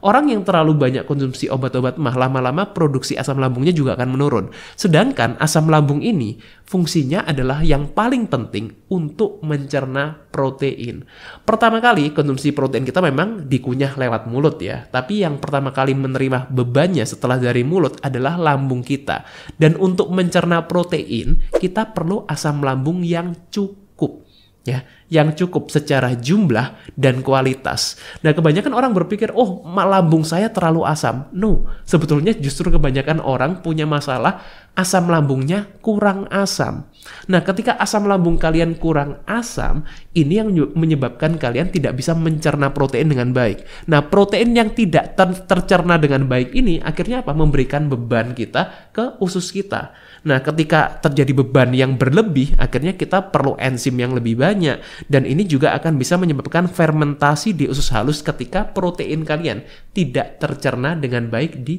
Orang yang terlalu banyak konsumsi obat-obat mah lama-lama produksi asam lambungnya juga akan menurun. Sedangkan asam lambung ini fungsinya adalah yang paling penting untuk mencerna protein. Pertama kali konsumsi protein kita memang dikunyah lewat mulut ya, tapi yang pertama kali menerima bebannya setelah dari mulut adalah lambung kita. Dan untuk mencerna protein, kita perlu asam lambung yang cukup ya yang cukup secara jumlah dan kualitas. Nah, kebanyakan orang berpikir, "Oh, lambung saya terlalu asam." No, sebetulnya justru kebanyakan orang punya masalah asam lambungnya kurang asam. Nah, ketika asam lambung kalian kurang asam, ini yang menyebabkan kalian tidak bisa mencerna protein dengan baik. Nah, protein yang tidak ter tercerna dengan baik ini akhirnya apa? memberikan beban kita ke usus kita. Nah, ketika terjadi beban yang berlebih, akhirnya kita perlu enzim yang lebih baik banyak dan ini juga akan bisa menyebabkan fermentasi di usus halus ketika protein kalian tidak tercerna dengan baik di